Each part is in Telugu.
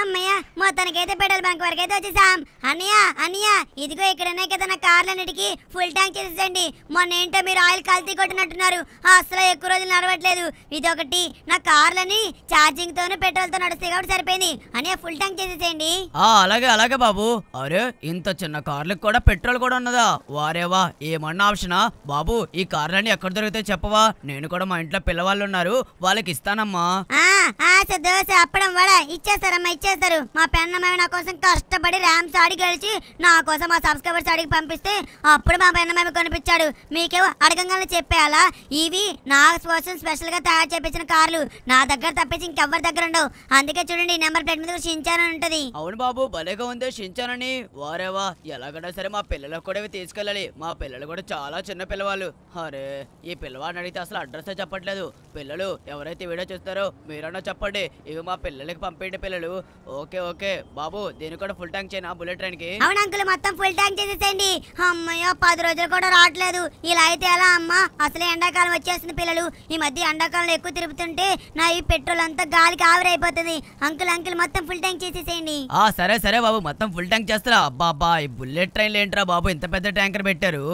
అమ్మయ్య మొత్తానికైతే పెట్రోల్ బంక్ వరకు అయితే వచ్చేసాం అన్నయ్య అన్నయ్య ఇదిగో ఇక్కడనే కదా నా కార్లన్నిటికీ ఫుల్ ట్యాంక్ చేసేసండి మొన్న ఏంటో మీరు ఆయిల్ కల్తీ కొట్టినట్టున్నారు అసలు ఎక్కువ రోజులు నడవట్లేదు ఇదొకటి నా కార్లని ఛార్జింగ్ తోనే పెట్రోల్ తో నడుస్తాయి కాబట్టి సరిపోయింది అన్నయ్య ఫుల్ ట్యాంక్ చేసేసేయండి అలాగే అలాగే బాబు అరే ఇంత చిన్న కార్లకు కూడా పెట్రోల్ కూడా ఉన్నదా వారేవా ఏమన్నా ఆప్షనా బాబు ఈ కార్లన్నీ ఎక్కడ దొరికితే చెప్పవా నేను కూడా మా ఇంట్లో పిల్లవాళ్ళు ఉన్నారు వాళ్ళకి ఇస్తానమ్మా ఆశ దోశ అప్పడం వడ ఇచ్చేస్తారమ్మా ఇచ్చేస్తారు మా పెన్నమ్మ నా కోసం కష్టపడి ర్యామ్స్ ఆడి గెలిచి నా కోసం మా సబ్స్క్రైబర్స్ అడిగి పంపిస్తే అప్పుడు మా పెన్నమ్మ కనిపించాడు మీకేవో అడగంగానే చెప్పేయాలా ఇవి నా కోసం గా తయారు చేపించిన కార్లు నా దగ్గర తప్పించి ఇంకెవరి దగ్గర ఉండవు అందుకే చూడండి ఈ నెంబర్ ప్లేట్ మీద షించాన్ ఉంటది అవును బాబు భలేగా ఉంది షించానని వారేవా ఎలాగైనా సరే మా పిల్లలకు కూడా తీసుకెళ్ళాలి మా పిల్లలు కూడా చాలా చిన్న పిల్లవాళ్ళు అరే ఈ పిల్లవాడిని అడిగితే అసలు అడ్రస్ చెప్పట్లేదు పిల్లలు ఎవరైతే వీడియో చూస్తారో మీరు ఎవరన్నా చెప్పండి ఇవి మా పిల్లలకి పంపేయండి పిల్లలు ఓకే ఓకే బాబు దీని కూడా ఫుల్ ట్యాంక్ చేయను బుల్లెట్ ట్రైన్ కి అవును అంకుల్ మొత్తం ఫుల్ ట్యాంక్ చేసేసేయండి అమ్మయ్యో పది రోజులు కూడా రావట్లేదు ఇలా అయితే ఎలా అమ్మ అసలు ఎండాకాలం వచ్చేస్తుంది పిల్లలు ఈ మధ్య ఎండాకాలంలో ఎక్కువ తిరుగుతుంటే నా ఈ పెట్రోల్ అంతా గాలికి ఆవిరైపోతుంది అంకుల్ అంకుల్ మొత్తం ఫుల్ ట్యాంక్ చేసేసేయండి ఆ సరే సరే బాబు మొత్తం ఫుల్ ట్యాంక్ చేస్తారా అబ్బా అబ్బా ఈ బుల్లెట్ ట్రైన్ ఏంట్రా బాబు ఇంత పెద్ద ట్యాంకర్ పెట్టారు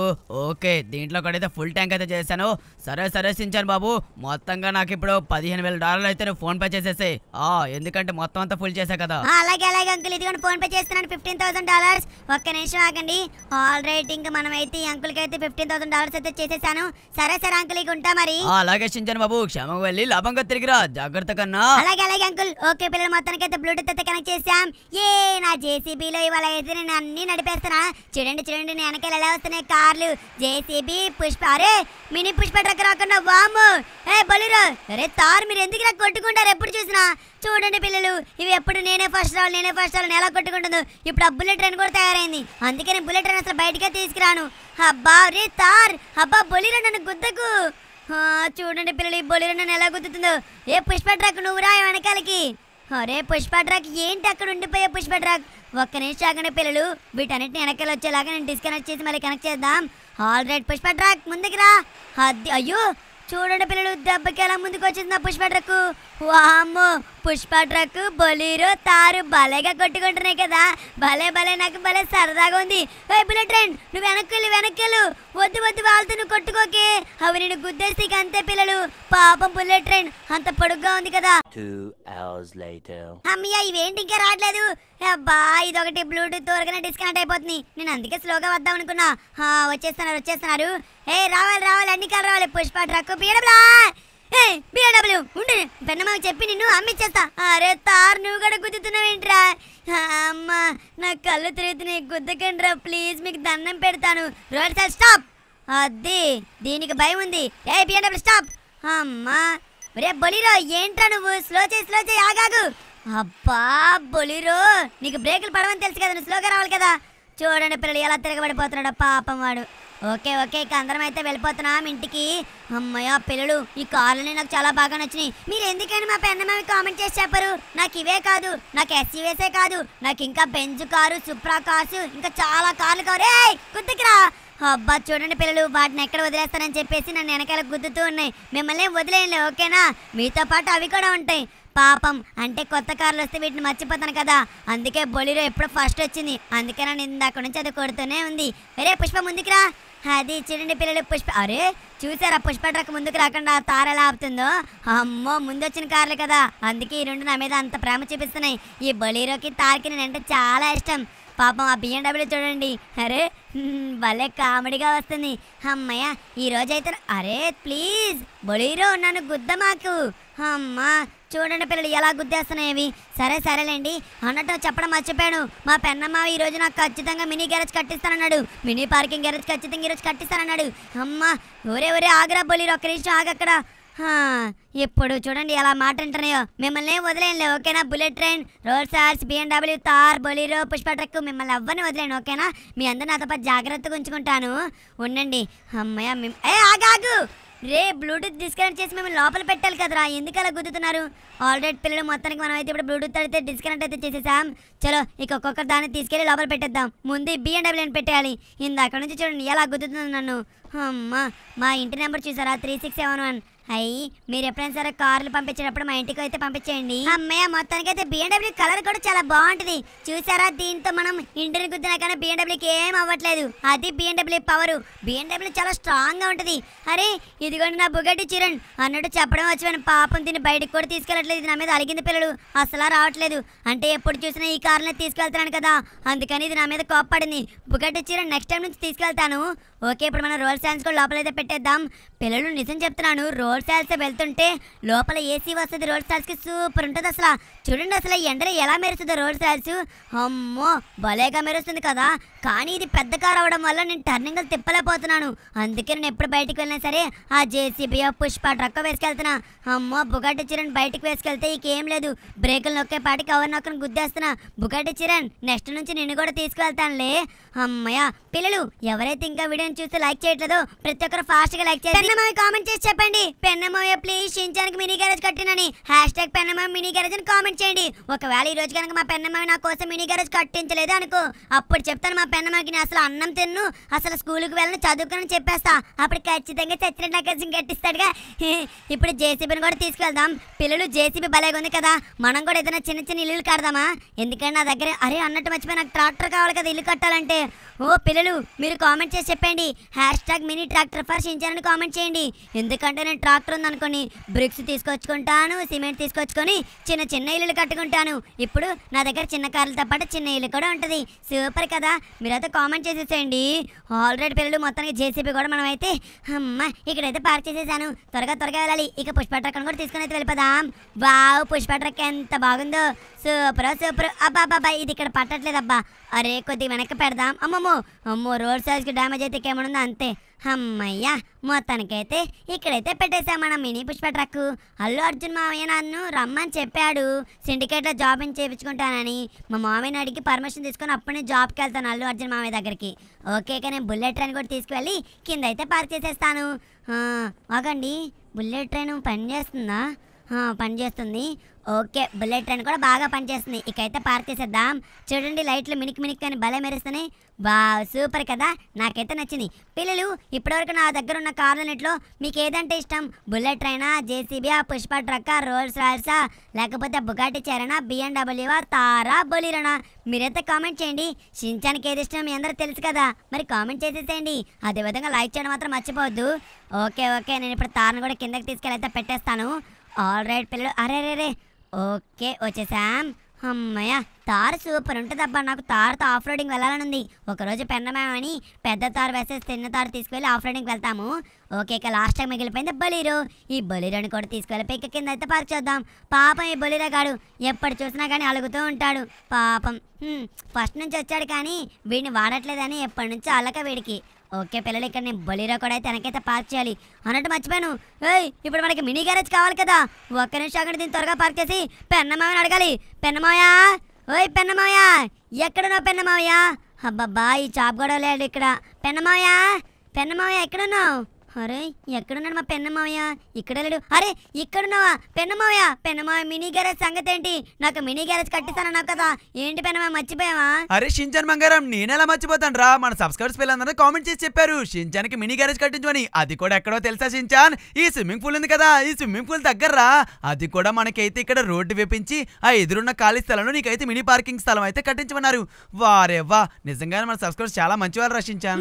ఓకే దీంట్లో కూడా అయితే ఫుల్ ట్యాంక్ అయితే చేశాను సరే సరే సించాను బాబు మొత్తంగా నాకు ఇప్పుడు పదిహేను వేల డాలర్లు అయితే ఫోన్ పే చేసేసే ఆ ఎందుకంటే మొత్తం అంతా ఫుల్ చేసా కదా అలాగే అలాగే అంకుల్ ఇదిగోండి ఫోన్ పే చేస్తున్నాను ఫిఫ్టీన్ థౌసండ్ డాలర్స్ ఒక్క నిమిషం ఆగండి ఆల్ రైట్ ఇంకా మనం అయితే అంకుల్ కి అయితే ఫిఫ్టీన్ థౌసండ్ డాలర్స్ అయితే చేసేసాను సరే సరే అంకుల్ ఇక ఉంటా మరి అలాగే చించను బాబు క్షమ వెళ్ళి లాభంగా తిరిగిరా జాగ్రత్త కన్నా అలాగే అలాగే అంకుల్ ఓకే పిల్లలు మొత్తానికి అయితే బ్లూటూత్ అయితే కనెక్ట్ చేసాం ఏ నా లో ఇవాళ అయితే నేను అన్ని నడిపేస్తున్నా చూడండి చూడండి నేను వెనకాల ఎలా వస్తున్నాయి కార్లు జేసీబీ పుష్ప అరే మినీ పుష్ప ట్రక్ రాకుండా వాము ఏ బలిరా అరే తారు మీరు ఎందుకు నాకు కొట్టుకుంటారు ఉంటారు ఎప్పుడు చూసినా చూడండి పిల్లలు ఇవి ఎప్పుడు నేనే ఫస్ట్ రావాలి నేనే ఫస్ట్ రావాలి ఎలా కొట్టుకుంటుందో ఇప్పుడు ఆ బుల్లెట్ ట్రైన్ కూడా తయారైంది అందుకే నేను బుల్లెట్ ట్రైన్ అసలు బయటకే తీసుకురాను అబ్బా రే తార్ అబ్బా బొలిరా నన్ను గుద్దకు చూడండి పిల్లలు ఈ బొలిరా నన్ను ఎలా గుద్దుతుందో ఏ పుష్ప ట్రక్ నువ్వు రా వెనకాలకి అరే పుష్ప ట్రాక్ ఏంటి అక్కడ ఉండిపోయే పుష్ప ట్రాక్ ఒక్క నిమిషం ఆగండి పిల్లలు వీటన్నిటిని వెనకాల వచ్చేలాగా నేను డిస్కనెక్ట్ చేసి మళ్ళీ కనెక్ట్ చేద్దాం ఆల్ రైట్ పుష్ప ట్రాక్ ముందుకు రా అయ్యో చూడండి పిల్లలు దెబ్బకి ఎలా ముందుకు వచ్చింది నా పుష్ప ట్రక్ వామ్మో పుష్ప ట్రక్ బొలీరో తారు భలేగా కొట్టుకుంటున్నాయి కదా భలే భలే నాకు భలే సరదాగా ఉంది ఓయ్ బుల్లెట్ ట్రైన్ నువ్వు వెనక్కి వెళ్ళి వెనక్కి వెళ్ళు వద్దు వద్దు వాళ్ళతో నువ్వు కొట్టుకోకే అవి నేను గుద్దేసి అంతే పిల్లలు పాపం బుల్లెట్ ట్రైన్ అంత పొడుగ్గా ఉంది కదా అమ్మయ్య ఇవేంటి ఇంకా రావట్లేదు అబ్బా ఇది ఒకటి బ్లూటూత్ త్వరగానే డిస్కనెక్ట్ అయిపోతుంది నేను అందుకే స్లోగా వద్దాం అనుకున్నా వచ్చేస్తున్నారు వచ్చేస్తున్నారు ఏ రావాలి రావాలి అన్ని కాలు రావాలి పుష్ప ట్రక్ పీడబ్లా బిఏడబ్ల్యూ ఉండి పెన్నమ్మకి చెప్పి నిన్ను అమ్మిచ్చేస్తా అరే తార్ నువ్వు కూడా గుద్దుతున్నావేంట్రా అమ్మ నా కళ్ళు తిరుగుతున్నాయి గుద్దకండ్రా ప్లీజ్ మీకు దండం పెడతాను రోడ్ సార్ స్టాప్ అద్ది దీనికి భయం ఉంది ఏ బిఏడబ్ల్యూ స్టాప్ అమ్మా రే బొలిరో ఏంట్రా నువ్వు స్లో చేయి స్లో చేయి ఆగాగు అబ్బా బొలిరో నీకు బ్రేకులు పడవని తెలుసు కదా నువ్వు స్లోగా రావాలి కదా చూడండి పిల్లలు ఎలా తిరగబడిపోతున్నాడు పాపం వాడు ఓకే ఓకే ఇక అందరం అయితే వెళ్ళిపోతున్నాం ఇంటికి ఆ పిల్లలు ఈ కాలనీ నాకు చాలా బాగా నచ్చినాయి మీరు ఎందుకైనా మా పెన్నమామి కామెంట్ చేసి చెప్పరు నాకు ఇవే కాదు నాకు ఎస్సీవేసే కాదు నాకు ఇంకా బెంజ్ కారు సుప్రా కాసు ఇంకా చాలా కార్లు కారు గుర్తుకురా అబ్బా చూడండి పిల్లలు వాటిని ఎక్కడ వదిలేస్తానని చెప్పేసి నన్ను వెనకాల గుద్దుతూ ఉన్నాయి మిమ్మల్ని వదిలేయండి ఓకేనా మీతో పాటు అవి కూడా ఉంటాయి పాపం అంటే కొత్త కార్లు వస్తే వీటిని మర్చిపోతాను కదా అందుకే బొలిరో ఎప్పుడు ఫస్ట్ వచ్చింది అందుకే నన్ను ఇందాక నుంచి అది కొడుతూనే ఉంది అరే పుష్ప ముందుకు రా అది చూడండి పిల్లలు పుష్ప అరే చూసారా పుష్ప ట్రక్ ముందుకు రాకుండా తార ఎలా ఆపుతుందో అమ్మో ముందు వచ్చిన కార్లు కదా అందుకే ఈ రెండు నా మీద అంత ప్రేమ చూపిస్తున్నాయి ఈ బొలీరోకి తారకి అంటే చాలా ఇష్టం పాపం ఆ బిఎండబ్ల్యూ చూడండి అరే భలే కామెడీగా వస్తుంది అమ్మయ్య ఈ రోజైతే అరే ప్లీజ్ బొలీరో నన్ను గుద్దమాకు అమ్మా చూడండి పిల్లలు ఎలా గుద్దేస్తున్నాయి సరే సరేలేండి అన్నట్టు చెప్పడం మర్చిపోయాను మా పెన్నమ్మ రోజు నాకు ఖచ్చితంగా మినీ గ్యారేజ్ కట్టిస్తానన్నాడు మినీ పార్కింగ్ గ్యారేజ్ ఖచ్చితంగా ఈరోజు కట్టిస్తానన్నాడు అమ్మ ఒరే ఒరే ఆగ్రా బొలీరు ఒక్క నిమిషం ఆగక్కడ ఇప్పుడు చూడండి ఎలా మాట అంటున్నాయో మిమ్మల్ని వదిలేనులే ఓకేనా బుల్లెట్ ట్రైన్ రోడ్ సార్స్ బిఎండబ్ల్యూ తార్ బొలీరో పుష్ప ట్రక్ మిమ్మల్ని ఎవ్వరిని వదిలేను ఓకేనా మీ అందరూ నాతో పాటు జాగ్రత్తగా ఉంచుకుంటాను ఉండండి అమ్మయ్య ఏ ఆగాగు రే బ్లూటూత్ డిస్కనెక్ట్ చేసి మేము లోపల పెట్టాలి కదరా ఎందుకు అలా గుద్దుతున్నారు ఆల్రెడీ పిల్లలు మొత్తానికి మనం అయితే ఇప్పుడు బ్లూటూత్ అయితే డిస్కనెక్ట్ అయితే చేసేసాం చలో ఇక ఒక్కొక్క దాన్ని తీసుకెళ్ళి లోపల పెట్టేద్దాం ముందు బిఎండబ్ల్యూ అని పెట్టేయాలి అక్కడ నుంచి చూడండి ఎలా గుద్దుతుంది నన్ను అమ్మ మా ఇంటి నెంబర్ చూసారా త్రీ సిక్స్ సెవెన్ వన్ అయ్యి మీరు ఎప్పుడైనా సరే కార్లు పంపించేటప్పుడు మా ఇంటికి అయితే పంపించేయండి అమ్మయ్య మొత్తానికి అయితే బిఎండబ్ల్యూ కలర్ కూడా చాలా బాగుంటుంది చూసారా దీంతో మనం ఇంటిని గుద్దినా కానీ బిఎండబ్ల్యూకి ఏం అవ్వట్లేదు అది బిఎండబ్ల్యూ పవర్ బిఎండబ్ల్యూ చాలా స్ట్రాంగ్ గా ఉంటుంది అరే ఇదిగోండి నా బుగట్టి చిరణ్ అన్నట్టు చెప్పడం వచ్చిన పాపం దీన్ని బయటకు కూడా తీసుకెళ్ళట్లేదు ఇది నా మీద అలిగింది పిల్లలు అసలు రావట్లేదు అంటే ఎప్పుడు చూసినా ఈ కార్ని తీసుకెళ్తున్నాను కదా అందుకని ఇది నా మీద కోప్పడింది బుగట్టి చిరణ్ నెక్స్ట్ టైం నుంచి తీసుకెళ్తాను ఓకే ఇప్పుడు మనం రోల్ సైన్స్ కూడా లోపలైతే పెట్టేద్దాం పిల్లలు నిజం చెప్తున్నాను రోల్ రోడ్ సైల్స్ వెళ్తుంటే లోపల ఏసీ వస్తుంది రోడ్ కి సూపర్ ఉంటుంది అసలు చూడండి అసలు ఎండలో ఎలా మెరుస్తుంది రోడ్ సైల్స్ అమ్మో భలేగా మెరుస్తుంది కదా కానీ ఇది పెద్ద కార్ అవడం వల్ల నేను టర్నింగ్లు తిప్పలేకపోతున్నాను అందుకే నేను ఎప్పుడు బయటికి వెళ్ళినా సరే ఆ జేసీబీ పుష్ప ట్రక్క వేసుకెళ్తున్నా అమ్మో బుగాటి చిరణ్ బయటకు వేసుకెళ్తే ఇంకేం లేదు బ్రేకులు నొక్కే పాటికి ఎవరు నొక్కను గుద్దేస్తున్నా బుగాటి చిరణ్ నెక్స్ట్ నుంచి నేను కూడా తీసుకువెళ్తానులే అమ్మయ్య పిల్లలు ఎవరైతే ఇంకా వీడియోని చూస్తే లైక్ చేయట్లేదు ప్రతి ఒక్కరు ఫాస్ట్గా లైక్ చేయండి కామెంట్ చేసి చెప్పండి పెన్నమయ్య ప్లీజ్ షించానికి మినీ గ్యారేజ్ కట్టినని హ్యాష్ ట్యాగ్ పెన్నమోయ మినీ గ్యారేజ్ అని కామెంట్ చేయండి ఒకవేళ ఈ రోజు కనుక మా పెన్నమోయ నా కోసం మినీ గ్యారేజ్ కట్టించలేదు అనుకో అప్పుడు చెప్తాను మా పెన్నమ్మకి నేను అసలు అన్నం తిన్ను అసలు స్కూల్కి వెళ్ళను చదువుకునని చెప్పేస్తా అప్పుడు ఖచ్చితంగా చచ్చిన నాకేసం కట్టిస్తాడుగా ఇప్పుడు జేసీబీని కూడా తీసుకెళ్దాం పిల్లలు జేసీబీ భలేగా ఉంది కదా మనం కూడా ఏదైనా చిన్న చిన్న ఇల్లు కడదామా ఎందుకంటే నా దగ్గర అరే అన్నట్టు మర్చిపోయి నాకు ట్రాక్టర్ కావాలి కదా ఇల్లు కట్టాలంటే ఓ పిల్లలు మీరు కామెంట్ చేసి చెప్పండి hash tag mini tractor for షించానని కామెంట్ చేయండి ఎందుకంటే నేను ట్రాక్టర్ ట్రాక్టర్ ఉందనుకోని బ్రిక్స్ తీసుకొచ్చుకుంటాను సిమెంట్ తీసుకొచ్చుకొని చిన్న చిన్న ఇల్లులు కట్టుకుంటాను ఇప్పుడు నా దగ్గర చిన్న కార్లతో పాటు చిన్న ఇల్లు కూడా ఉంటుంది సూపర్ కదా మీరైతే కామెంట్ చేసేసేయండి ఆల్రెడీ పిల్లలు మొత్తానికి జేసీబీ కూడా మనం అయితే అమ్మ ఇక్కడైతే పార్క్ చేసేసాను త్వరగా త్వరగా వెళ్ళాలి ఇక పుష్ప ట్రక్ కూడా తీసుకుని అయితే వెళ్ళిపోదాం వావ్ పుష్ప ట్రక్ ఎంత బాగుందో సూపర్ సూపర్ అబ్బా అబ్బా ఇది ఇక్కడ పట్టట్లేదు అబ్బా అరే కొద్దిగా వెనక్కి పెడదాం అమ్మమ్మో అమ్మో రోడ్ సైజ్కి డ్యామేజ్ అయితే ఇంకేమనుందో అంతే అమ్మయ్యా మొత్తానికైతే ఇక్కడైతే పెట్టేశాం మనం మినీ పుష్ప ట్రక్ అల్లు అర్జున్ మామయ్య నన్ను రమ్మని చెప్పాడు సిండికేట్లో జాబ్ ఇన్ చేయించుకుంటానని మా మామయ్యని అడిగి పర్మిషన్ తీసుకొని అప్పుడు జాబ్కి వెళ్తాను అల్లు అర్జున్ మామయ్య దగ్గరికి ఓకే నేను బుల్లెట్ ట్రైన్ కూడా తీసుకువెళ్ళి కింద అయితే పార్క్ చేసేస్తాను ఆగండి బుల్లెట్ ట్రైన్ పని చేస్తుందా పని చేస్తుంది ఓకే బుల్లెట్ ట్రైన్ కూడా బాగా పనిచేస్తుంది ఇకైతే పార్క్ చేసేద్దాం చూడండి లైట్లు మినిక్ మినిక్ అని బలే మెరుస్తున్నాయి బా సూపర్ కదా నాకైతే నచ్చింది పిల్లలు ఇప్పటివరకు నా దగ్గర ఉన్న కార్లన్నిట్లో మీకు ఏదంటే ఇష్టం బుల్లెట్ ట్రైనా జేసీబీ పుష్ప ట్రక్కా రోల్స్ రాయల్సా లేకపోతే బుగాటి చేరనా బిఎండబ్ల్యూవా తారా బొలీరనా మీరైతే కామెంట్ చేయండి షించానికి ఏది ఇష్టం మీ అందరూ తెలుసు కదా మరి కామెంట్ చేసేసేయండి అదేవిధంగా లైక్ చేయడం మాత్రం మర్చిపోవద్దు ఓకే ఓకే నేను ఇప్పుడు తారను కూడా కిందకి తీసుకెళ్ళి అయితే పెట్టేస్తాను ఆల్ రైట్ పిల్లలు అరే రే రే ఓకే వచ్చేసాం అమ్మయ్య తారు సూపర్ ఉంటుందబ్బా నాకు తారుతో ఆఫ్ రోడింగ్ వెళ్ళాలనుంది ఒకరోజు పెన్నమేమని పెద్ద తారు వేసేసి చిన్న తారు తీసుకువెళ్ళి ఆఫ్ రోడింగ్ వెళ్తాము ఓకే ఇక లాస్ట్ టైం మిగిలిపోయింది బలీరు ఈ బలీరోని కూడా తీసుకువెళ్ళి పిక్క కింద అయితే పార్క్ చేద్దాం పాపం ఈ బలీరా గాడు ఎప్పుడు చూసినా కానీ అలుగుతూ ఉంటాడు పాపం ఫస్ట్ నుంచి వచ్చాడు కానీ వీడిని వాడట్లేదని ఎప్పటి నుంచి అలక వీడికి ఓకే పిల్లలు ఇక్కడ నేను బొలీరో కూడా అయితే వెనకైతే పార్క్ చేయాలి అన్నట్టు మర్చిపోయాను ఏయ్ ఇప్పుడు మనకి మినీ గ్యారేజ్ కావాలి కదా ఒక్క నిమిషం అక్కడ దీన్ని త్వరగా పార్క్ చేసి పెన్నమావని అడగాలి పెన్నమావయా ఓయ్ పెన్నమావయ్య ఎక్కడున్నావు పెన్నమావయ్యా అబ్బబ్బా ఈ చాప్ కూడా లేడు ఇక్కడ పెన్నమావయ్య పెన్నమావయ్య ఎక్కడున్నావు అరే ఎక్కడున్నాడు మా పెన్నమావయ్య ఇక్కడ లేడు అరే ఇక్కడున్నావా పెన్నమావయ్య పెన్నమావయ్య మినీ గ్యారేజ్ సంగతి ఏంటి నాకు మినీ గ్యారేజ్ కట్టిస్తానన్నావు కదా ఏంటి పెన్నమావ మర్చిపోయావా అరే షించాన్ బంగారం నేనెలా మర్చిపోతాను రా మన సబ్స్క్రైబర్స్ పిల్లలందరూ కామెంట్ చేసి చెప్పారు కి మినీ గ్యారేజ్ కట్టించుకొని అది కూడా ఎక్కడో తెలుసా షించాన్ ఈ స్విమ్మింగ్ పూల్ ఉంది కదా ఈ స్విమ్మింగ్ పూల్ దగ్గర్రా అది కూడా మనకైతే ఇక్కడ రోడ్డు వేపించి ఆ ఎదురున్న ఖాళీ స్థలంలో నీకైతే మినీ పార్కింగ్ స్థలం అయితే కట్టించమన్నారు వారే వా నిజంగానే మన సబ్స్క్రైబర్స్ చాలా మంచి వాళ్ళు రచించాను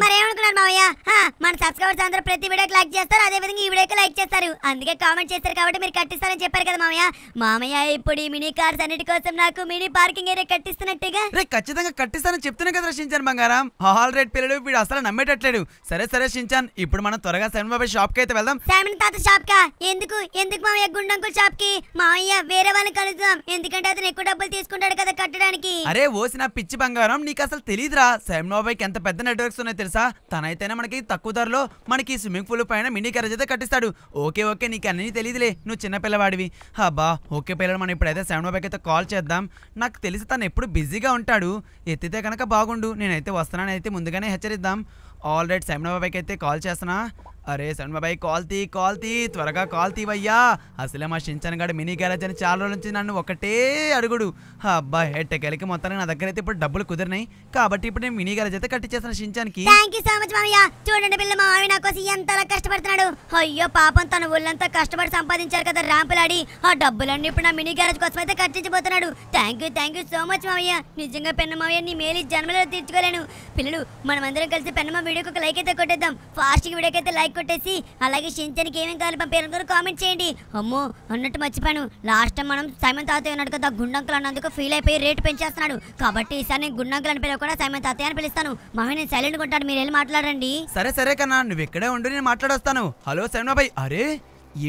మన సబ్స్క్రైబర్స్ అందరూ ప్రతి వీడియోకి లైక్ చేస్తారు అదే విధంగా ఈ వీడియోకి లైక్ చేస్తారు అందుకే కామెంట్ చేస్తారు కాబట్టి మీరు కట్టిస్తారని చెప్పారు కదా మామయ్య మామయ్య ఇప్పుడు ఈ మినీ కార్స్ అన్నిటి కోసం నాకు మినీ పార్కింగ్ ఏరియా కట్టిస్తున్నట్టుగా ఖచ్చితంగా కట్టిస్తానని చెప్తున్నా కదా షించాన్ బంగారం హాల్ రేట్ పిల్లలు వీడు అసలు నమ్మేటట్లేదు సరే సరే షించాన్ ఇప్పుడు మనం త్వరగా సెవెన్ బాబాయ్ షాప్ కి అయితే వెళ్దాం సెవెన్ తాత షాప్ కా ఎందుకు ఎందుకు మామయ్య గుండంకుల్ షాప్ కి మామయ్య వేరే వాళ్ళని కలుద్దాం ఎందుకంటే అతను ఎక్కువ డబ్బులు తీసుకుంటాడు కదా కట్టడానికి అరే ఓసిన పిచ్చి బంగారం నీకు అసలు తెలియదురా సెవెన్ బాబాయ్ ఎంత పెద్ద నెట్వర్క్స్ ఉన్నాయో తెలుసా తనైతేనే మనకి తక్కువ ధరలో మనకి స్విమ్మింగ్ పువ్వుల పైన మినీ కర్రజ్ కట్టిస్తాడు ఓకే ఓకే నీకు అన్నీ తెలియదులే నువ్వు చిన్నపిల్లవాడివి అబ్బా ఓకే పిల్లలు మనం ఇప్పుడైతే సెవెన్ బాబుకి అయితే కాల్ చేద్దాం నాకు తెలిసి తను ఎప్పుడు బిజీగా ఉంటాడు ఎత్తితే కనుక బాగుండు నేనైతే వస్తానని అయితే ముందుగానే హెచ్చరిద్దాం ఆల్రెడీ రైట్ సెవెన్ కాల్ చేస్తున్నా అరే సన్మబాయ్ కాల్ తీ కాల్ తీ త్వరగా కాల్ తీవయ్యా అసలే మా గడ మినీ గ్యారేజ్ అని చాలా రోజుల నుంచి నన్ను ఒకటే అడుగుడు అబ్బా హెట్ టెకెలికి మొత్తానికి నా దగ్గర అయితే ఇప్పుడు డబ్బులు కుదిరినాయి కాబట్టి ఇప్పుడు నేను మినీ గ్యారేజ్ అయితే కట్టి మచ్ మామయ్య చూడండి పిల్ల మా ఆవిడ కోసం ఎంతలా కష్టపడుతున్నాడు అయ్యో పాపం తన ఊళ్ళంతా కష్టపడి సంపాదించారు కదా రాంపులాడి ఆ డబ్బులన్నీ ఇప్పుడు నా మినీ గ్యారేజ్ కోసం అయితే కట్టించబోతున్నాడు thank you thank you so much మామయ్య నిజంగా పెన్న మామయ్య నీ మేలు జన్మలో తీర్చుకోలేను పిల్లలు మనమందరం కలిసి పెన్నమ్మ వీడియోకి ఒక లైక్ అయితే కొట్టేద్దాం ఫాస్ట్కి వీడియోకి అయితే లైక్ కొట్టేసి అలాగే షించానికి ఏమేమి కావాలి పంపారు కూడా కామెంట్ చేయండి అమ్మో అన్నట్టు మర్చిపోయాను లాస్ట్ టైం మనం సైమన్ తాతయ్య ఉన్నాడు కదా గుండంకులు అన్నందుకు ఫీల్ అయిపోయి రేటు పెంచేస్తున్నాడు కాబట్టి ఈసారి నేను గుండంకులు అని పిలవకుండా సైమన్ తాతయ్య అని పిలుస్తాను మహా నేను సైలెంట్ ఉంటాడు మీరు వెళ్ళి మాట్లాడండి సరే సరే కన్నా నువ్వు ఇక్కడే ఉండి నేను మాట్లాడొస్తాను హలో సైమాబాయ్ అరే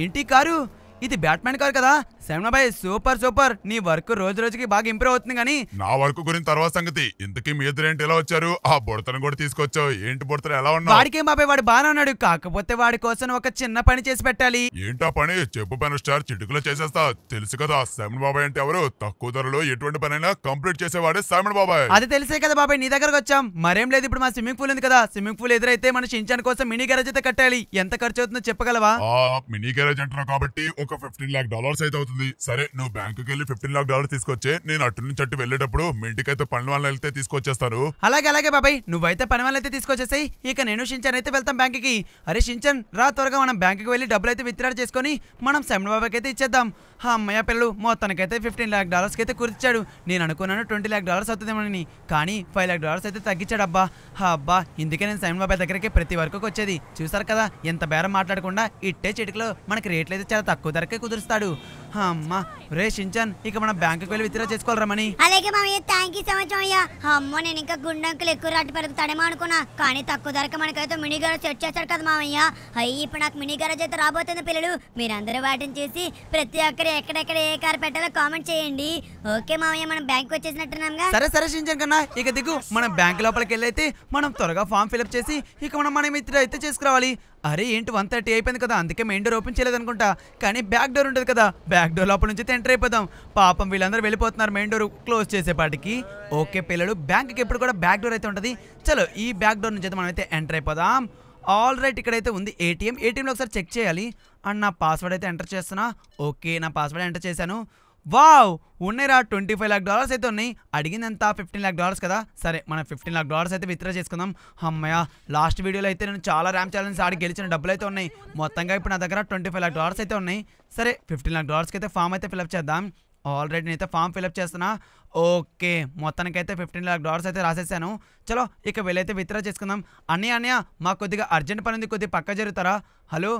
ఏంటి కారు ఇది బ్యాట్మెన్ కారు కదా శరణబాయ్ సూపర్ సూపర్ నీ వర్క్ రోజు రోజుకి బాగా ఇంప్రూవ్ అవుతుంది కానీ నా వర్క్ గురించి తర్వాత సంగతి ఇంతకీ మీ ఏంటి ఎలా వచ్చారు ఆ బుడతను కూడా తీసుకొచ్చావు ఏంటి బుడతను ఎలా ఉన్నావు వాడికి బాబాయ్ వాడు బాగా ఉన్నాడు కాకపోతే వాడి కోసం ఒక చిన్న పని చేసి పెట్టాలి ఏంటా పని చెప్పు పని స్టార్ చిటుకులో చేసేస్తా తెలుసు కదా శరణ్ బాబాయ్ అంటే ఎవరు తక్కువ ధరలో ఎటువంటి పని అయినా కంప్లీట్ చేసేవాడే శరణ్ బాబాయ్ అది తెలిసే కదా బాబాయ్ నీ దగ్గరకు వచ్చాం మరేం లేదు ఇప్పుడు మా స్విమ్మింగ్ పూల్ ఉంది కదా స్విమ్మింగ్ పూల్ ఎదురైతే మన షించాన్ కోసం మినీ గ్యారేజ్ అయితే కట్టాలి ఎంత ఖర్చు అవుతుందో చెప్పగలవా మినీ గ్యారేజ్ అంటున్నావు కాబట్టి ఒక ఫిఫ్టీన్ లాక్ డాలర్స్ అయితే అవుతుంది ఉంది సరే నువ్వు బ్యాంకుకి వెళ్ళి ఫిఫ్టీన్ లాక్ డాలర్ తీసుకొచ్చే నేను అటు నుంచి అటు వెళ్ళేటప్పుడు మీ అయితే పని వాళ్ళని వెళ్తే తీసుకొచ్చేస్తారు అలాగే అలాగే బాబాయ్ నువ్వైతే పని వాళ్ళైతే తీసుకొచ్చేసాయి ఇక నేను షించన్ అయితే వెళ్తాం బ్యాంకుకి అరే షించన్ రా త్వరగా మనం బ్యాంకుకి వెళ్ళి డబ్బులు అయితే విత్డ్రా చేసుకొని మనం సెమన్ బాబాకి అయితే ఇచ్చేద్దాం ఆ అమ్మయ్య పిల్లలు మొత్తానికైతే ఫిఫ్టీన్ లాక్ డాలర్స్కి అయితే కుర్చాడు నేను అనుకున్నాను ట్వంటీ లాక్ డాలర్స్ అవుతుందేమని కానీ ఫైవ్ లాక్ డాలర్స్ అయితే తగ్గించాడు అబ్బా అబ్బా ఇందుకే నేను సైన్ బాబాయ్ దగ్గరికి ప్రతి వరకు వచ్చేది చూసారు కదా ఎంత బేరం మాట్లాడకుండా ఇట్టే చిటికలో మనకి రేట్లు అయితే చాలా తక్కువ ధరకే కుదురుస్తాడు అమ్మా రే షించాన్ ఇక మనం బ్యాంకుకి వెళ్ళి విత్డ్రా చేసుకోవాలరా మని అలాగే మామయ్య థ్యాంక్ యూ సో మచ్ అయ్యా అమ్మో నేను ఇంకా గుండంకులు ఎక్కువ రాటి పెరుగుతాడేమో అనుకున్నా కానీ తక్కువ ధరకు మనకైతే మినీ గారేజ్ సెట్ చేశాడు కదా మామయ్య అయ్యి ఇప్పుడు నాకు మినీ గారేజ్ అయితే రాబోతుంది పిల్లలు మీరందరూ వాటిని చేసి ప్రతి ఒక్కరు ఎక్కడెక్కడ ఏ కార్ పెట్టాలో కామెంట్ చేయండి ఓకే మామయ్య మనం బ్యాంకు వచ్చేసినట్టున్నాం సరే సరే షించాన్ కన్నా ఇక దిగు మనం బ్యాంకు లోపలికి వెళ్ళైతే మనం త్వరగా ఫామ్ ఫిల్అప్ చేసి ఇక మనం మన మిత్రుడు అయితే చేసుకురావాలి అరే ఏంటి వన్ థర్టీ అయిపోయింది కదా అందుకే మెయిన్ డోర్ ఓపెన్ చేయలేదు అనుకుంటా కానీ బ్యాక్ డోర్ ఉంటుంది కదా బ్యాక్ డోర్ లోపల నుంచి ఎంటర్ అయిపోదాం పాపం వీళ్ళందరూ వెళ్ళిపోతున్నారు మెయిన్ డోర్ క్లోజ్ చేసేపాటికి ఓకే పిల్లలు బ్యాంక్కి ఎప్పుడు కూడా బ్యాక్ డోర్ అయితే ఉంటుంది చలో ఈ బ్యాక్ డోర్ నుంచి అయితే మనం అయితే ఎంటర్ అయిపోదాం ఆల్ రైట్ ఇక్కడైతే ఉంది ఏటీఎం ఏటీఎంలో ఒకసారి చెక్ చేయాలి అండ్ నా పాస్వర్డ్ అయితే ఎంటర్ చేస్తున్నా ఓకే నా పాస్వర్డ్ ఎంటర్ చేశాను వావ్ ఉన్నాయిరా ట్వంటీ ఫైవ్ లాక్ డాలర్స్ అయితే ఉన్నాయి అడిగిందంతా ఫిఫ్టీన్ లాక్ డాలర్స్ కదా సరే మనం ఫిఫ్టీన్ లాక్ డాలర్స్ అయితే విత్డ్రా చేసుకుందాం అమ్మయ్య లాస్ట్ వీడియోలో అయితే నేను చాలా ర్యామ్ ఛాలెంజ్ ఆడి గెలిచిన డబ్బులు అయితే ఉన్నాయి మొత్తంగా ఇప్పుడు నా దగ్గర ట్వంటీ ఫైవ్ లాక్ డాలర్స్ అయితే ఉన్నాయి సరే ఫిఫ్టీన్ లాక్ డాలర్స్కి అయితే ఫామ్ అయితే ఫిలప్ చేద్దాం ఆల్రెడీ నేనైతే ఫామ్ ఫిలప్ చేస్తున్నా ఓకే మొత్తానికైతే ఫిఫ్టీన్ లాక్ డాలర్స్ అయితే రాసేసాను చలో ఇక వెళ్ళైతే విత్డ్రా చేసుకుందాం అన్నయ్య అన్నయ్య మాకు కొద్దిగా అర్జెంట్ పని ఉంది కొద్దిగా పక్క జరుగుతారా హలో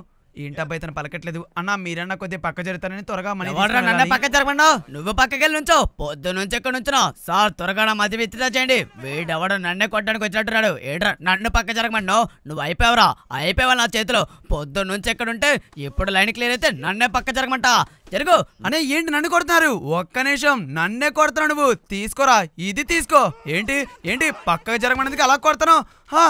ఏంటబ్బా తన పలకట్లేదు అన్న మీరన్న కొద్దిగా పక్క జరుగుతానని త్వరగా మనీ నన్న పక్క జరగండా నువ్వు పక్కకెళ్ళి నుంచో పొద్దు నుంచి ఎక్కడ నుంచున్నావు సార్ త్వరగా నా మధ్య విత్తిదా చేయండి వీడెవడు నన్నే కొట్టడానికి వచ్చినట్టున్నాడు ఏడ్రా నన్ను పక్క జరగమన్నావు నువ్వు అయిపోయావరా అయిపోయావా నా చేతిలో పొద్దు నుంచి ఎక్కడ ఉంటే ఇప్పుడు లైన్ క్లియర్ అయితే నన్నే పక్క జరగమంట జరుగు అనే ఏంటి నన్ను కొడుతున్నారు ఒక్క నిమిషం నన్నే కొడుతున్నావు నువ్వు తీసుకోరా ఇది తీసుకో ఏంటి ఏంటి పక్కకు జరగమనేది అలా హా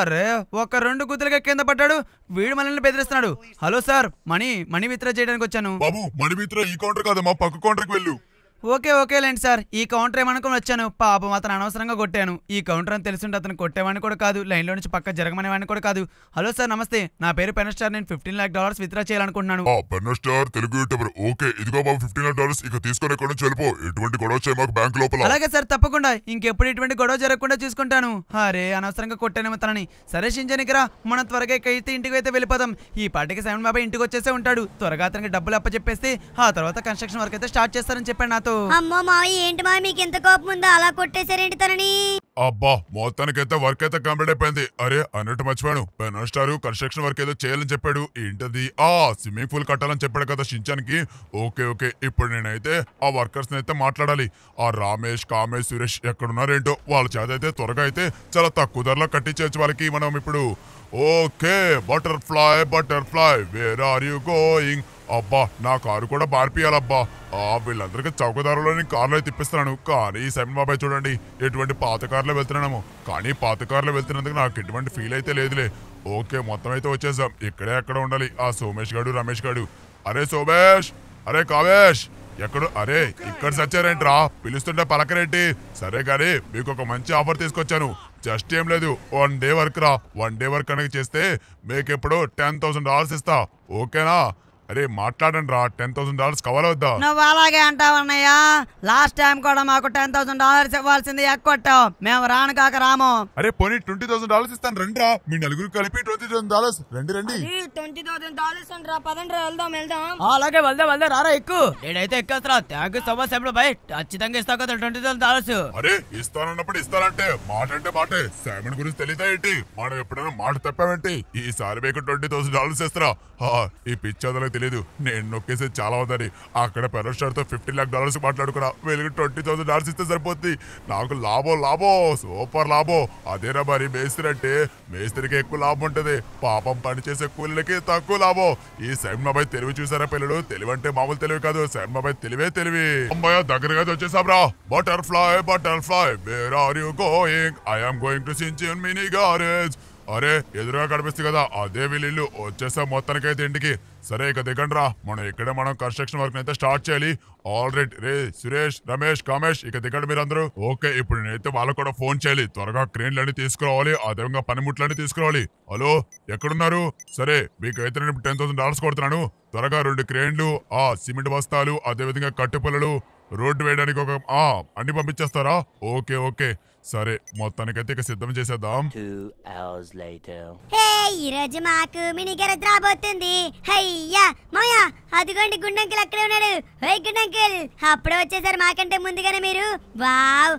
అరే ఒక రెండు గుద్దలుగా కింద పడ్డాడు వీడు మనల్ని బెదిరిస్తున్నాడు హలో సార్ మనీ మనీ మిత్ర చేయడానికి వచ్చాను బాబు మనీ మిత్ర ఈ కౌంటర్ కాదు మా పక్క కౌంటర్కి వెళ్ళు ఓకే ఓకేలేండి సార్ ఈ కౌంటర్ ఏమనుకుని వచ్చాను పాపం అతను అనవసరంగా కొట్టాను ఈ కౌంటర్ అని తెలిసి అతను కొట్టేవాడిని కూడా కాదు లైన్లో నుంచి పక్క జరగమనేవాడిని కూడా కాదు హలో సార్ నమస్తే నా పేరు పెనస్టార్ నేను ఫిఫ్టీన్ లాక్ డాలర్స్ విత్డ్రా చేయాలనుకుంటున్నాను పెనస్టార్ తెలుగు యూట్యూబర్ ఓకే ఇదిగో బాబు ఫిఫ్టీన్ లాక్ డాలర్స్ ఇక తీసుకొని ఎక్కడ నుంచి వెళ్ళిపో ఎటువంటి గొడవ మాకు బ్యాంక్ లోపల అలాగే సార్ తప్పకుండా ఇంకెప్పుడు ఇటువంటి గొడవ జరగకుండా చూసుకుంటాను అరే అనవసరంగా కొట్టానేమో తనని సరే షింజనికరా మనం త్వరగా అయితే ఇంటికి అయితే వెళ్ళిపోదాం ఈ పాటికి సెవెన్ బాబాయ్ ఇంటికి వచ్చేసే ఉంటాడు త్వరగా అతనికి డబ్బులు అప్పచెప్పేస్తే ఆ తర్వాత కన్స్ట్రక్షన్ వర్క్ అయితే స్టార్ట్ చేస్తారని చెప్పాడు నాతో కొట్టు అమ్మో మావయ్య ఏంటి మావి మీకు ఎంత కోపం ఉందో అలా కొట్టేశారేంటి తనని అబ్బా మొత్తానికైతే వర్క్ అయితే కంప్లీట్ అయిపోయింది అరే అన్నట్టు మర్చిపోయాను పెనల్ స్టార్ కన్స్ట్రక్షన్ వర్క్ ఏదో చేయాలని చెప్పాడు ఏంటది ఆ స్విమ్మింగ్ పూల్ కట్టాలని చెప్పాడు కదా షించానికి ఓకే ఓకే ఇప్పుడు నేనైతే ఆ వర్కర్స్ అయితే మాట్లాడాలి ఆ రామేష్ కామేష్ సురేష్ ఎక్కడున్నారేంటో వాళ్ళ చేత అయితే త్వరగా అయితే చాలా తక్కువ ధరలో కట్టించవచ్చు వాళ్ళకి మనం ఇప్పుడు okay butterfly butterfly where are you going అబ్బా నా కారు కూడా ఆ వీళ్ళందరికీ చౌకదారులో నేను కారులో తిప్పిస్తున్నాను కానీ ఈ బాబాయ్ చూడండి ఎటువంటి పాత కార్లో వెళ్తున్నాము కానీ పాత కార్లో వెళ్తున్నందుకు నాకు ఎటువంటి ఫీల్ అయితే లేదులే ఓకే మొత్తం అయితే వచ్చేసాం ఇక్కడే ఎక్కడ ఉండాలి ఆ సోమేష్ గాడు రమేష్ గాడు అరే సోమేష్ అరే కావేష్ ఎక్కడు అరే ఇక్కడ సచ్చారేంట్రా పిలుస్తుంటే పలకరేంటి సరే కానీ మీకు ఒక మంచి ఆఫర్ తీసుకొచ్చాను జస్ట్ ఏం లేదు వన్ డే వర్క్ రా వన్ డే వర్క్ అనేది చేస్తే మీకు ఇప్పుడు టెన్ థౌసండ్ డాలర్స్ ఇస్తా ఓకేనా అరే మాట్లాడండి రా టెన్ థౌసండ్ డాలర్స్ కవర్ అవుద్దా నువ్వు అలాగే అంటావన్నయ్యా లాస్ట్ టైం కూడా మాకు టెన్ థౌసండ్ డాలర్స్ ఇవ్వాల్సింది ఎక్కువట్టావు మేము రాను కాక రాము అరే పోనీ ట్వంటీ థౌసండ్ డాలర్స్ ఇస్తాను రా మీ నలుగురు కలిపి ట్వంటీ థౌసండ్ డాలర్స్ రండి రండి ట్వంటీ థౌసండ్ డాలర్స్ అంటారా పదండి వెళ్దాం వెళ్దాం అలాగే వెళ్దాం వెళ్దాం రారా ఎక్కువ నేనైతే ఎక్కేస్తా థ్యాంక్ యూ సో మచ్ ఎప్పుడు బై ఖచ్చితంగా ఇస్తా కదా ట్వంటీ థౌసండ్ డాలర్స్ అరే ఇస్తానన్నప్పుడు ఇస్తానంటే మాట అంటే మాట సెవెన్ గురించి తెలియదా ఏంటి మనం ఎప్పుడైనా మాట తప్పామంటే ఈసారి మీకు ట్వంటీ థౌసండ్ డాలర్స్ ఇస్తారా ఈ పిచ్చి తెలియదు నేను నొక్కేసి చాలా ఉందని అక్కడ పెరస్టార్తో ఫిఫ్టీ ల్యాక్ డాలర్స్ మాట్లాడుకున్నా వీళ్ళకి ట్వంటీ థౌసండ్ డాలర్స్ ఇస్తే సరిపోద్ది నాకు లాభం లాభో సూపర్ లాభో అదేనా మరి మేస్త్రి అంటే మేస్త్రికి ఎక్కువ లాభం ఉంటుంది పాపం పనిచేసే కూలీలకి తక్కువ లాభం ఈ శైమ్నాబాయ్ తెలివి చూసారా పిల్లలు తెలివి అంటే మామూలు తెలివి కాదు శైమ్నాబాయ్ తెలివే తెలివి దగ్గరగా వచ్చేసాబ్రా రా butterfly butterfly where are you going I'm going to సించిన్ మినీ గారేజ్ అరే ఎదురుగా కనిపిస్తుంది కదా అదే వీళ్ళు వచ్చేసా మొత్తానికైతే ఇంటికి సరే ఇక దిగండి రా మనం ఇక్కడే మనం కన్స్ట్రక్షన్ వర్క్ అయితే స్టార్ట్ చేయాలి ఆల్రెడీ రే సురేష్ రమేష్ కామేష్ ఇక దిగండి మీరందరూ ఓకే ఇప్పుడు నేనైతే వాళ్ళకు కూడా ఫోన్ చేయాలి త్వరగా క్రేన్లన్నీ తీసుకురావాలి అదేవిధంగా పనిముట్లన్నీ తీసుకురావాలి హలో ఎక్కడున్నారు సరే మీకు అయితే నేను టెన్ థౌసండ్ డాలర్స్ కొడుతున్నాను త్వరగా రెండు క్రేన్లు ఆ సిమెంట్ బస్తాలు అదేవిధంగా కట్టుపుల్లలు రోడ్డు వేయడానికి ఒక అన్ని పంపించేస్తారా ఓకే ఓకే సరే మొత్తానికైతే ఇక సిద్ధం చేసేద్దాం ఈ రోజు మాకు మినీ గ్యారేజ్ రాబోతుంది హయ్యా మాయా అదిగోండి గుండంకిల్ అక్కడే ఉన్నాడు హై గుండంకిల్ అప్పుడే వచ్చేసారు మాకంటే ముందుగానే మీరు వావ్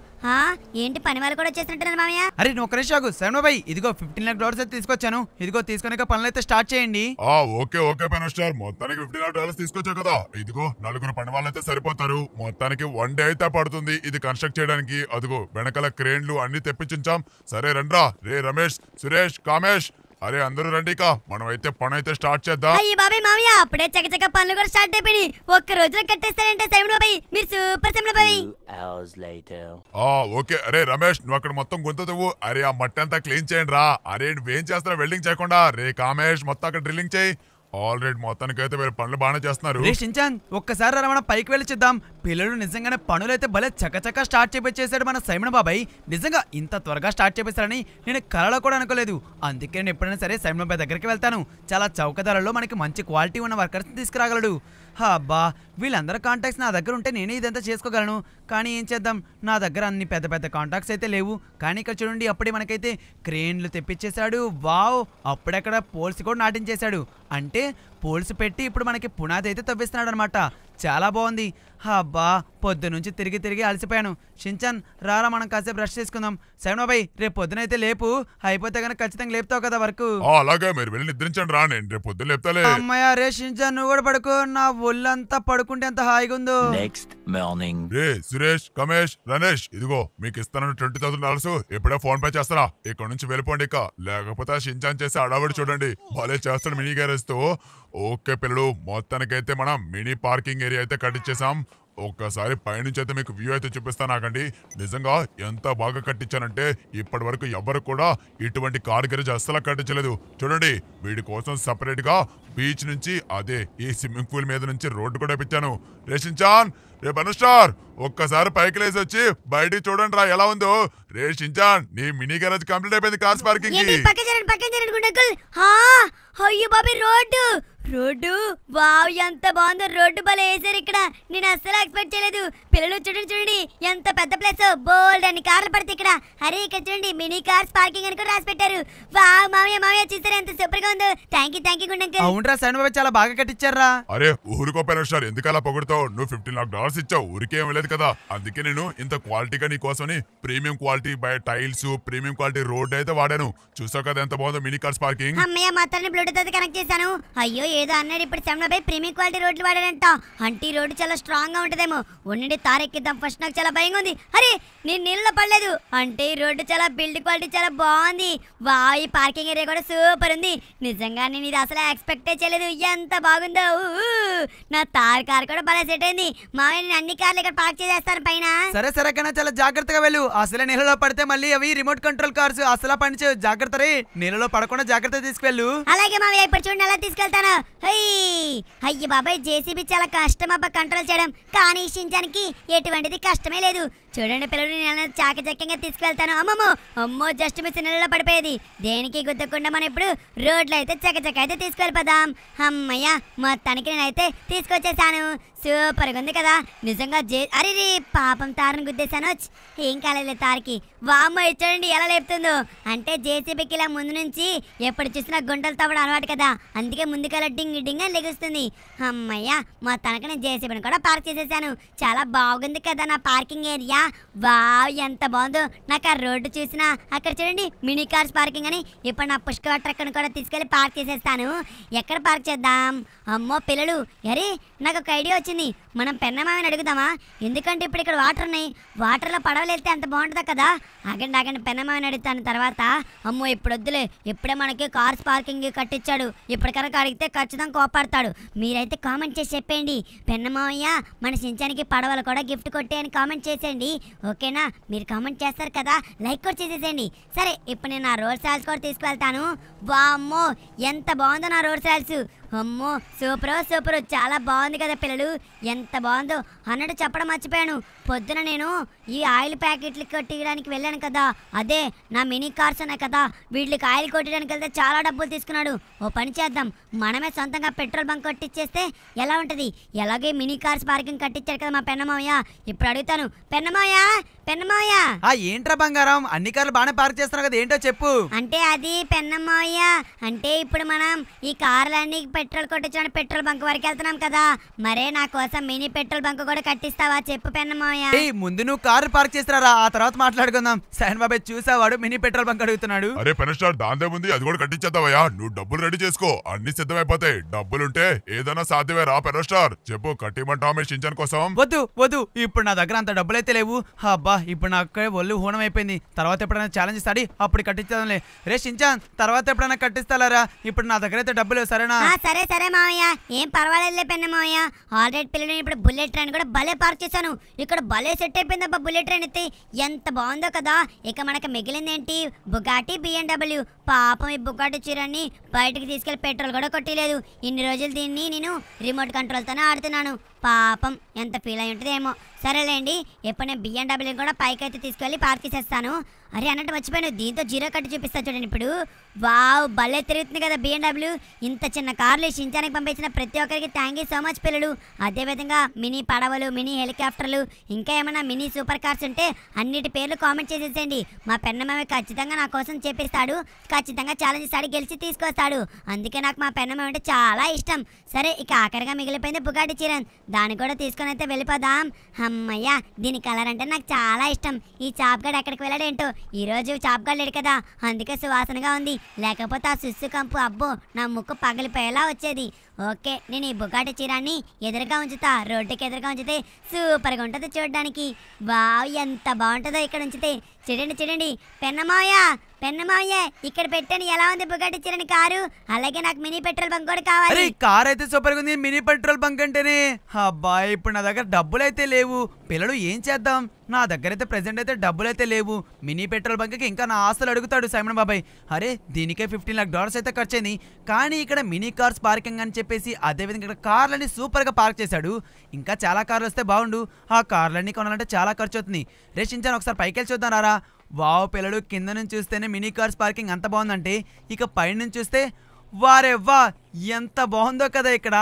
ఏంటి పని వాళ్ళు కూడా వచ్చేసినట్టున్నారు మామయ్య అరే నువ్వు ఒక్కరే షాగు శర్మ బాయ్ ఇదిగో ఫిఫ్టీన్ లాక్ డాలర్స్ అయితే తీసుకొచ్చాను ఇదిగో తీసుకునే పనులు అయితే స్టార్ట్ చేయండి ఆ ఓకే ఓకే పని స్టార్ మొత్తానికి ఫిఫ్టీన్ లాక్ డాలర్స్ తీసుకొచ్చావు కదా ఇదిగో నలుగురు పని వాళ్ళు అయితే సరిపోతారు మొత్తానికి వన్ డే అయితే పడుతుంది ఇది కన్స్ట్రక్ట్ చేయడానికి అదిగో వెనకాల క్రేన్లు అన్ని తెప్పించుంచాం సరే రండ్రా రే రమేష్ సురేష్ కామేష్ అరే అందరూ రండి కా మనం అయితే పని అయితే స్టార్ట్ చేద్దాం అయ్యి బాబాయ్ మామయ్య అప్పుడే చకచక పనులు కూడా స్టార్ట్ అయిపోయి ఒక్క రోజులో కట్టేస్తారంటే సెవెన్ బాబాయ్ మీరు సూపర్ సెవెన్ బాబాయ్ ఆ ఓకే అరే రమేష్ నువ్వు అక్కడ మొత్తం గుంత తువ్వు అరే ఆ మట్టి అంతా క్లీన్ చేయండి రా అరే నువ్వేం చేస్తున్నా వెల్డింగ్ చేయకుండా రే కామేష్ మొత్తం అక్కడ డ్రిల్లింగ్ చేయి ఆల్రెడీ మొత్తానికైతే మీరు పనులు బాగానే చేస్తున్నారు రే ఒక్కసారి రమణ పైకి వెళ్ళి చూద్దాం పిల్లలు నిజంగానే పనులైతే భలే చకచక స్టార్ట్ చేపించేశాడు మన సైమణ బాబాయ్ నిజంగా ఇంత త్వరగా స్టార్ట్ చేపిస్తారని నేను కలలో కూడా అనుకోలేదు అందుకే నేను ఎప్పుడైనా సరే సైమణ బాబాయ్ దగ్గరికి వెళ్తాను చాలా చౌకధరల్లో మనకి మంచి క్వాలిటీ ఉన్న వర్కర్స్ తీసుకురాగలడు అబ్బా వీళ్ళందరూ కాంటాక్ట్స్ నా దగ్గర ఉంటే నేనే ఇదంతా చేసుకోగలను కానీ ఏం చేద్దాం నా దగ్గర అన్ని పెద్ద పెద్ద కాంటాక్ట్స్ అయితే లేవు కానీ ఇక్కడ చూడండి అప్పుడే మనకైతే క్రేన్లు తెప్పించేశాడు వావ్ అప్పుడక్కడ పోల్స్ కూడా నాటించేశాడు అంటే పోల్స్ పెట్టి ఇప్పుడు మనకి పునాది అయితే తవ్విస్తున్నాడు అనమాట చాలా బాగుంది అబ్బా పొద్దు నుంచి తిరిగి తిరిగి అలసిపోయాను షించన్ రారా మనం కాసేపు రష్ చేసుకుందాం బాబాయ్ రేపు పొద్దునైతే లేపు అయిపోతే కనుక ఖచ్చితంగా లేపుతావు కదా వర్క్ అలాగే మీరు వెళ్ళి నిద్రించండి రా నేను రేపు పొద్దున లేపుతాలే అమ్మయ్య రే షించన్ నువ్వు కూడా పడుకో నా ఒళ్ళంతా పడుకుంటే ఎంత హాయిగా ఉందో నెక్స్ట్ మార్నింగ్ రే సురేష్ కమేష్ రమేష్ ఇదిగో మీకు ఇస్తాను ట్వంటీ థౌసండ్ డాలర్స్ ఇప్పుడే ఫోన్ పే చేస్తారా ఇక్కడ నుంచి వెళ్ళిపోండి ఇక లేకపోతే షించాన్ చేసి అడావడి చూడండి వాళ్ళే చేస్తాడు మినీ గ్యారేజ్ తో ఓకే పిల్లలు మొత్తానికైతే మనం మినీ పార్కింగ్ ఏరియా అయితే కట్టించేసాం ఒక్కసారి పైనుంచి అయితే మీకు వ్యూ అయితే చూపిస్తాను నాకండి నిజంగా ఎంత బాగా కట్టించానంటే ఇప్పటి వరకు ఎవరు కూడా ఇటువంటి కార్ గ్యారేజ్ అస్సలు కట్టించలేదు చూడండి వీడి కోసం సపరేట్గా బీచ్ నుంచి అదే ఈ స్విమ్మింగ్ పూల్ మీద నుంచి రోడ్డు కూడా పెట్టాను రేషించాన్ రేపు అనుష్టార్ ఒక్కసారి పైకి లేసి వచ్చి బయటికి చూడండి రా ఎలా ఉందో రేషించాన్ నీ మినీ గ్యారేజ్ కంప్లీట్ అయిపోయింది కార్స్ పార్కింగ్ అయ్యో బాబీ రోడ్డు రోడ్డు వావ్ ఎంత బాగుందో రోడ్డు బలే వేసారు ఇక్కడ నేను అస్సలు ఎక్స్పెక్ట్ చేయలేదు పిల్లలు చూడండి చూడండి ఎంత పెద్ద ప్లేస్ బోల్డ్ అన్ని కార్లు పడితే ఇక్కడ అరే ఇక్కడ చూడండి మినీ కార్స్ పార్కింగ్ అని కూడా రాసి పెట్టారు వావ్ మామయ్య మామయ్య చూసారు ఎంత సూపర్ గా ఉందో థ్యాంక్ యూ థ్యాంక్ యూ గుండంకి అవునరా సైన్ బాబా చాలా బాగా రా అరే ఊరుకో పైన స్టార్ ఎందుకు అలా పొగుడుతావు నువ్వు ఫిఫ్టీన్ లాక్ డాలర్స్ ఇచ్చావు ఊరికే లేదు కదా అందుకే నేను ఇంత క్వాలిటీగా నీ కోసమని ప్రీమియం క్వాలిటీ బై టైల్స్ ప్రీమియం క్వాలిటీ రోడ్ అయితే వాడాను చూసావు కదా ఎంత బాగుందో మినీ కార్స్ పార్కింగ్ అమ్మయ్య మాత్రం బ్లూటూత్ కనెక్ట్ చేశాను అయ్యో ఏదో అన్నాడు ఇప్పుడు సెవెన్పై ప్రీమియం క్వాలిటీ రోడ్లు వాడాడంట అంటే రోడ్డు చాలా గా ఉంటదేమో ఉండండి తారెక్కిద్దాం ఫస్ట్ నాకు చాలా భయంగా ఉంది అరే నేను నీళ్ళలో పడలేదు అంటే ఈ రోడ్డు చాలా బిల్డ్ క్వాలిటీ చాలా బాగుంది వా ఈ పార్కింగ్ ఏరియా కూడా సూపర్ ఉంది నిజంగా నేను ఇది అసలు ఎక్స్పెక్టే చేయలేదు ఎంత బాగుందో నా తార్ కార్ కూడా బాగా సెట్ అయింది మామయ్య అన్ని కార్లు ఇక్కడ పార్క్ చేసేస్తాను పైన సరే సరే కన్నా చాలా జాగ్రత్తగా వెళ్ళు అసలే నీళ్ళలో పడితే మళ్ళీ అవి రిమోట్ కంట్రోల్ కార్స్ అసలు పనిచేయ జాగ్రత్త రే నీళ్ళలో పడకుండా జాగ్రత్త తీసుకెళ్ళు అలాగే మామయ్య ఇప్పుడు చూడండి అలా తీసుకెళ్తాను అయ్యి బాబాయ్ జేసీబీ చాలా కష్టం అబ్బా కంట్రోల్ చేయడం కానీ షించానికి ఎటువంటిది కష్టమే లేదు చూడండి పిల్లలు నేను చాకచక్యంగా తీసుకెళ్తాను అమ్మమ్మో అమ్మో జస్ట్ మీ నీళ్ళలో పడిపోయేది దేనికి గుద్దకుండా మనం ఇప్పుడు రోడ్లు అయితే చకచక్క అయితే తీసుకెళ్ళిపోదాం అమ్మయ్య మొత్తానికి నేనైతే తీసుకొచ్చేసాను సూపర్గా ఉంది కదా నిజంగా జే అరే రే పాపం తారని గుద్దేశాను ఏం కాలేదు తారకి వామ్మ చూడండి ఎలా లేపుతుందో అంటే జేసీబీకి ఇలా ముందు నుంచి ఎప్పుడు చూసినా గుంటలు తవ్వడం అలవాటు కదా అందుకే ముందుకలా డింగ్ డింగ్ అని లెగుస్తుంది అమ్మయ్య మొత్తానికి నేను జేసీబీని కూడా పార్క్ చేసేసాను చాలా బాగుంది కదా నా పార్కింగ్ ఏరియా వావ్ ఎంత బాగుందో నాకు ఆ రోడ్డు చూసినా అక్కడ చూడండి మినీ కార్స్ పార్కింగ్ అని ఇప్పుడు నా పుష్కర ట్రక్ను కూడా తీసుకెళ్ళి పార్క్ చేసేస్తాను ఎక్కడ పార్క్ చేద్దాం అమ్మో పిల్లలు ఎరీ నాకు ఒక ఐడియా వచ్చింది మనం పెన్నమామని అడుగుదామా ఎందుకంటే ఇప్పుడు ఇక్కడ వాటర్ ఉన్నాయి వాటర్లో పడవలు వెళ్తే అంత బాగుంటుంది కదా ఆగండి ఆగండి పెన్నమామని అడుగుతాను తర్వాత అమ్మో ఇప్పుడు వద్దులే ఇప్పుడే మనకి కార్స్ పార్కింగ్ కట్టించాడు ఇప్పుడు కనుక అడిగితే ఖచ్చితంగా కోపాడతాడు మీరైతే కామెంట్ చేసి చెప్పేయండి పెన్నమామయ్య మన సించానికి పడవలు కూడా గిఫ్ట్ కొట్టే అని కామెంట్ చేసేయండి ఓకేనా మీరు కామెంట్ చేస్తారు కదా లైక్ కూడా చేసేసేయండి సరే ఇప్పుడు నేను నా రోడ్ సాల్స్ కూడా తీసుకువెళ్తాను వామ్మో ఎంత బాగుందో నా రోడ్ సాల్స్ అమ్మో సూపర్ సూపర్ చాలా బాగుంది కదా పిల్లలు ఎంత బాగుందో అన్నట్టు చెప్పడం మర్చిపోయాను పొద్దున నేను ఈ ఆయిల్ ప్యాకెట్లు కొట్టడానికి వెళ్ళాను కదా అదే నా మినీ కార్స్ అనే కదా వీటికి ఆయిల్ కొట్టడానికి వెళ్తే చాలా డబ్బులు తీసుకున్నాడు ఓ పని చేద్దాం మనమే సొంతంగా పెట్రోల్ బంక్ కొట్టిచ్చేస్తే ఎలా ఉంటుంది ఎలాగే మినీ కార్స్ పార్కింగ్ కట్టించాడు కదా మా పెన్నమావయ్య ఇప్పుడు అడుగుతాను పెన్నమావయ్య పెన్నమావయ్య ఏంట్రా బంగారం అన్ని కార్లు బాగానే పార్క్ చేస్తున్నారు కదా ఏంటో చెప్పు అంటే అది పెన్నమావయ్య అంటే ఇప్పుడు మనం ఈ కార్లన్నీ పెట్రోల్ కొట్టించుకొని పెట్రోల్ బంక్ వరకు వెళ్తున్నాం కదా మరే నా కోసం మినీ పెట్రోల్ బంక్ కూడా కట్టిస్తావా చెప్పు పెన్నమాయ ముందు నువ్వు కారు పార్క్ చేస్తారా ఆ తర్వాత మాట్లాడుకుందాం సైన్ బాబాయ్ చూసావాడు మినీ పెట్రోల్ బంక్ అడుగుతున్నాడు అరే స్టార్ దాందే ముందు అది కూడా కట్టించేద్దావయ్యా నువ్వు డబ్బులు రెడీ చేసుకో అన్ని సిద్ధమైపోతాయి డబ్బులుంటే ఏదైనా సాధ్యమే రా స్టార్ చెప్పు కట్టిమంటావు మీ సించన్ కోసం వద్దు వద్దు ఇప్పుడు నా దగ్గర అంత డబ్బులైతే లేవు అబ్బా ఇప్పుడు అక్కడే ఒళ్ళు హూనం అయిపోయింది తర్వాత ఎప్పుడైనా ఛాలెంజ్ ఆడి అప్పుడు కట్టించడంలే రే సించాన్ తర్వాత ఎప్పుడైనా కట్టిస్తారా ఇప్పుడు నా దగ్గర అయితే డబ్బులు సరేనా సరే సరే మామయ్య ఏం పర్వాలేదులే పెన్న మామయ్య ఆల్రెడీ పిల్లలు ఇప్పుడు బుల్లెట్ ట్రైన్ కూడా భలే పార్క్ చేశాను ఇక్కడ భలే సెట్ అయిపోయింది అబ్బా బుల్లెట్ ట్రైన్ అయితే ఎంత బాగుందో కదా ఇక మనకు మిగిలిందేంటి బుగాటి బిఎండబ్ల్యూ పాపం ఈ బుగాటి చీరని బయటకు తీసుకెళ్లి పెట్రోల్ కూడా కొట్టలేదు ఇన్ని రోజులు దీన్ని నేను రిమోట్ కంట్రోల్తోనే ఆడుతున్నాను పాపం ఎంత ఫీల్ అయి ఉంటుందేమో సరేలేండి ఎప్పుడు నేను బిఎండబ్ల్యూ కూడా పైకి అయితే తీసుకెళ్ళి పార్క్ చేస్తాను అరే అన్నట్టు మర్చిపోయాను దీంతో జీరో కట్టి చూపిస్తా చూడండి ఇప్పుడు వావ్ భలే తిరుగుతుంది కదా బిఎండబ్ల్యూ ఇంత చిన్న కార్లు షించానికి పంపించిన ప్రతి ఒక్కరికి థ్యాంక్ యూ సో మచ్ పిల్లలు అదేవిధంగా మినీ పడవలు మినీ హెలికాప్టర్లు ఇంకా ఏమైనా మినీ సూపర్ కార్స్ ఉంటే అన్నిటి పేర్లు కామెంట్ చేసేసేయండి మా పెన్నమేమే ఖచ్చితంగా నా కోసం చేపిస్తాడు ఖచ్చితంగా ఛాలెంజ్ ఇస్తాడు గెలిచి తీసుకొస్తాడు అందుకే నాకు మా పెన్నమేమంటే చాలా ఇష్టం సరే ఇక ఆఖరిగా మిగిలిపోయింది బుగాటి చీరన్ దాన్ని కూడా తీసుకొని అయితే వెళ్ళిపోదాం అమ్మయ్య దీని కలర్ అంటే నాకు చాలా ఇష్టం ఈ చాప్గడ్ ఎక్కడికి వెళ్ళాడేంటో ఈరోజు చాప్గడ్ లేడు కదా అందుకే సువాసనగా ఉంది లేకపోతే ఆ సుస్సు కంపు అబ్బో నా ముక్కు పగిలిపోయేలా వచ్చేది ఓకే నేను ఈ బుగాటి చీరాన్ని ఎదురుగా ఉంచుతా రోడ్డుకి ఎదురుగా ఉంచితే సూపర్గా ఉంటుంది చూడడానికి బావ్ ఎంత బాగుంటుందో ఇక్కడ ఉంచితే చూడండి చూడండి పెన్నమాయా పెన్నమావయ్య ఇక్కడ పెట్టాను ఎలా ఉంది బుగట్ ఇచ్చిన కారు అలాగే నాకు మినీ పెట్రోల్ బంక్ కూడా కావాలి కార్ అయితే సూపర్ గా ఉంది మినీ పెట్రోల్ బంక్ అంటేనే అబ్బా ఇప్పుడు నా దగ్గర డబ్బులు అయితే లేవు పిల్లలు ఏం చేద్దాం నా దగ్గర అయితే ప్రెసెంట్ అయితే డబ్బులు అయితే లేవు మినీ పెట్రోల్ బంక్కి ఇంకా నా ఆస్తులు అడుగుతాడు సైమన్ బాబాయ్ అరే దీనికే ఫిఫ్టీన్ లాక్ డాలర్స్ అయితే ఖర్చు అయింది కానీ ఇక్కడ మినీ కార్స్ పార్కింగ్ అని చెప్పేసి అదేవిధంగా ఇక్కడ కార్లని సూపర్గా పార్క్ చేశాడు ఇంకా చాలా కార్లు వస్తే బాగుండు ఆ కార్లన్నీ కొనాలంటే చాలా ఖర్చు అవుతుంది రేషించాను ఒకసారి పైకి వెళ్ళి చూద్దాం రారా వావ్ పిల్లలు కింద నుంచి చూస్తేనే మినీ కార్స్ పార్కింగ్ అంత బాగుందంటే ఇక పైనుంచి చూస్తే వారే వా ఎంత బాగుందో కదా ఇక్కడ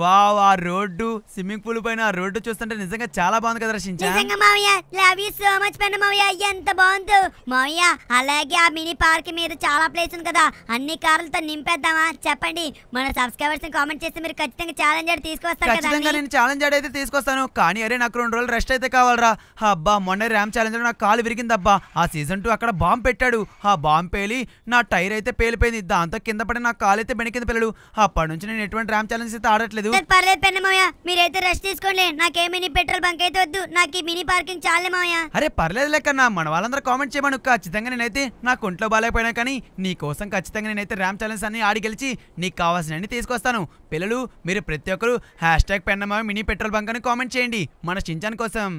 వావ్ ఆ రోడ్డు స్విమ్మింగ్ పూల్ పైన ఆ రోడ్డు చూస్తుంటే నిజంగా చాలా బాగుంది కదా రచించా నిజంగా మావయ్య సో మచ్ పైన ఎంత బాగుంది మావయ్య అలాగే ఆ మినీ పార్క్ మీద చాలా ప్లేస్ ఉంది కదా అన్ని కార్లతో నింపేద్దామా చెప్పండి మన సబ్స్క్రైబర్స్ కామెంట్ చేస్తే మీరు ఖచ్చితంగా ఛాలెంజ్ ఆడి తీసుకొస్తాను నేను ఛాలెంజ్ ఆడి అయితే తీసుకొస్తాను కానీ అరే నాకు రెండు రోజులు రెస్ట్ అయితే కావాలరా అబ్బా మొన్న ర్యామ్ ఛాలెంజ్ నా కాలు విరిగిందబ్బా ఆ సీజన్ టూ అక్కడ బాంబు పెట్టాడు ఆ బాంబు పేలి నా టైర్ అయితే పేలిపోయింది దాంతో కింద పడి నా కాలు అయితే బెణికింద పిల్లడు అప్పటి నుంచి నేను ఎటువంటి ర్యామ్ ఛాలెంజ్ అయితే ఆడట్లేదు లేదు పర్లేదు పెన్న మామయ్య మీరైతే రెస్ట్ తీసుకోండి నాకే మినీ పెట్రోల్ బంక్ అయితే వద్దు నాకు మినీ పార్కింగ్ చాలే మామయ్య అరే పర్లేదు లెక్క నా మన వాళ్ళందరూ కామెంట్ చేయమను ఖచ్చితంగా నేనైతే నాకు ఒంట్లో బాగాలేకపోయినా కానీ నీ కోసం ఖచ్చితంగా నేనైతే ర్యామ్ ఛాలెంజ్ అన్ని గెలిచి నీకు కావాల్సిన తీసుకొస్తాను పిల్లలు మీరు ప్రతి ఒక్కరు హ్యాష్ ట్యాగ్ పెన్నమామ మినీ పెట్రోల్ బంక్ అని కామెంట్ చేయండి మన చించాన్ కోసం